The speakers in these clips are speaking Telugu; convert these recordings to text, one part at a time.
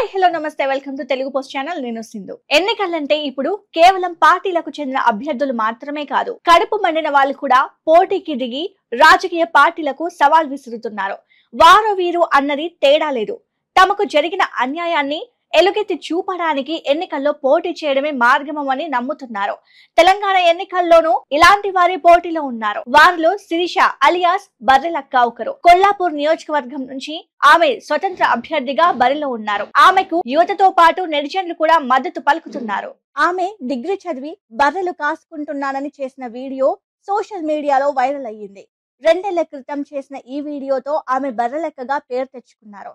హాయ్ హలో నమస్తే welcome to Telugu post channel నేను సింధు ఎన్నికలంటే ఇప్పుడు కేవలం పార్టీలకు చెందిన అభ్యర్థులు మాత్రమే కాదు కడుపు మండిన వాళ్ళు కూడా పోటీకి దిగి రాజకీయ పార్టీలకు సవాల్ విసురుతున్నారు వారు వీరు అన్నది తేడా లేదు తమకు జరిగిన అన్యాయాన్ని ఎలుగెత్తి చూపడానికి ఎన్నికల్లో పోటీ చేయడమే మార్గమని నమ్ముతున్నారు తెలంగాణ ఎన్నికల్లోనూ ఇలాంటి వారి పోటీలో ఉన్నారు వారిలో శిరీష అలియాస్ బర్రెలక్క ఒకరు కొల్లాపూర్ నియోజకవర్గం నుంచి ఆమె స్వతంత్ర అభ్యర్థిగా బరిలో ఉన్నారు ఆమెకు యువతతో పాటు నెటిజన్లు కూడా మద్దతు పలుకుతున్నారు ఆమె డిగ్రీ చదివి బర్రెలు కాసుకుంటున్నానని చేసిన వీడియో సోషల్ మీడియాలో వైరల్ అయ్యింది రెండేళ్ల క్రితం చేసిన ఈ వీడియోతో ఆమె బర్రెలెక్కగా పేరు తెచ్చుకున్నారు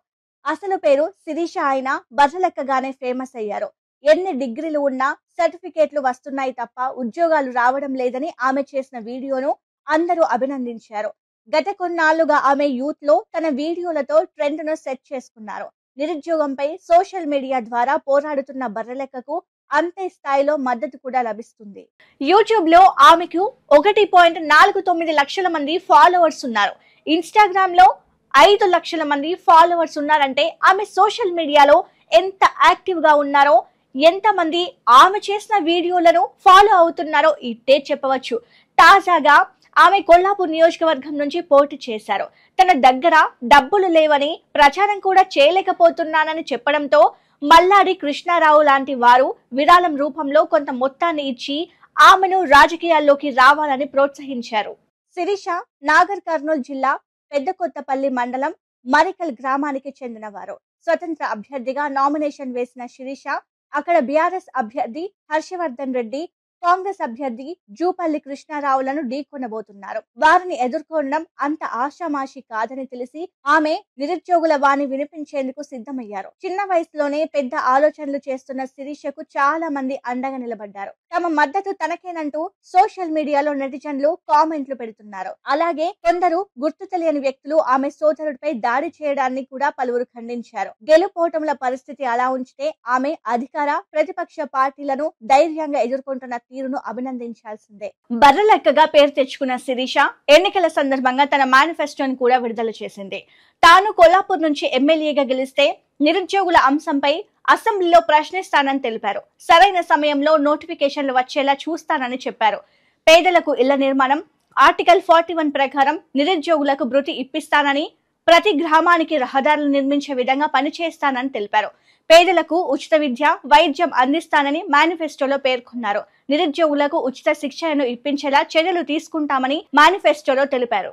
అసలు పేరు శిరీష ఆయన బజలెక్కగానే ఫేమస్ అయ్యారు ఎన్ని డిగ్రీలు ఉన్నా సర్టిఫికేట్లు వస్తున్నాయి తప్ప ఉద్యోగాలు రావడం లేదని ఆమె చేసిన వీడియోను అందరూ అభినందించారు గత కొన్నాళ్లుగా ఆమె యూత్ లో తన వీడియోలతో ట్రెండ్ ను సెట్ చేసుకున్నారు నిరుద్యోగంపై సోషల్ మీడియా ద్వారా పోరాడుతున్న బర్రెలెక్కకు అంతే స్థాయిలో మద్దతు కూడా లభిస్తుంది యూట్యూబ్ లో ఆమెకు ఒకటి పాయింట్ నాలుగు తొమ్మిది లక్షల మంది ఫాలోవర్స్ ఉన్నారు ఇన్స్టాగ్రామ్ లో ఐదు లక్షల మంది ఫాలోవర్స్ ఉన్నారంటే ఆమె సోషల్ మీడియాలో ఎంత యాక్టివ్గా ఉన్నారో ఎంతమంది ఆమె చేసిన వీడియోలను ఫాలో అవుతున్నారో ఇట్టే చెప్పవచ్చు తాజాగా ఆమె కొల్లాపూర్ నియోజకవర్గం నుంచి పోటీ చేశారు తన దగ్గర డబ్బులు లేవని ప్రచారం కూడా చేయలేకపోతున్నానని చెప్పడంతో మల్లాడి కృష్ణారావు లాంటి వారు విరాళం రూపంలో కొంత మొత్తాన్ని ఇచ్చి ఆమెను రాజకీయాల్లోకి రావాలని ప్రోత్సహించారు శిరీష నాగర్ కర్నూలు జిల్లా పెద్ద కొత్తపల్లి మండలం మరికల్ గ్రామానికి చెందినవారు స్వతంత్ర అభ్యర్థిగా నామినేషన్ వేసిన శిరీష అక్కడ బీఆర్ఎస్ అభ్యర్థి హర్షవర్ధన్ రెడ్డి కాంగ్రెస్ అభ్యర్థి జూపల్లి కృష్ణారావులను ఢీకొనబోతున్నారు వారిని ఎదుర్కొనడం అంత ఆషామాషి కాదని తెలిసి ఆమె నిరుద్యోగుల వాణి వినిపించేందుకు సిద్ధమయ్యారు చిన్న వయసులోనే పెద్ద ఆలోచనలు చేస్తున్న శిరీషకు చాలా మంది అండగా నిలబడ్డారు తమ మద్దతు తనకేనంటూ సోషల్ మీడియాలో నెటిజన్లు కామెంట్లు పెడుతున్నారు అలాగే కొందరు గుర్తు తెలియని వ్యక్తులు ఆమె సోదరుడిపై దాడి చేయడాన్ని కూడా పలువురు ఖండించారు గెలుపోవటముల పరిస్థితి అలా ఉంచితే ఆమె అధికార ప్రతిపక్ష పార్టీలను ధైర్యంగా ఎదుర్కొంటున్న తీరును అభినందించాల్సిందే లెక్కగా పేరు తెచ్చుకున్న శిరీష ఎన్నికల సందర్భంగా తన మేనిఫెస్టోను కూడా విడుదల చేసింది తాను కొల్లాపూర్ నుంచి ఎమ్మెల్యేగా గెలిస్తే నిరుద్యోగుల అంశంపై అసెంబ్లీలో ప్రశ్నిస్తానని తెలిపారు సరైన సమయంలో నోటిఫికేషన్లు వచ్చేలా చూస్తానని చెప్పారు పేదలకు ఇళ్ల నిర్మాణం ఆర్టికల్ ఫార్టీ వన్ ప్రకారం నిరుద్యోగులకు బృతి ఇప్పిస్తానని ప్రతి గ్రామానికి రహదారులు నిర్మించే విధంగా పనిచేస్తానని తెలిపారు పేదలకు ఉచిత విద్య వైద్యం అందిస్తానని మేనిఫెస్టోలో పేర్కొన్నారు నిరుద్యోగులకు ఉచిత శిక్షణను ఇప్పించేలా చర్యలు తీసుకుంటామని మేనిఫెస్టోలో తెలిపారు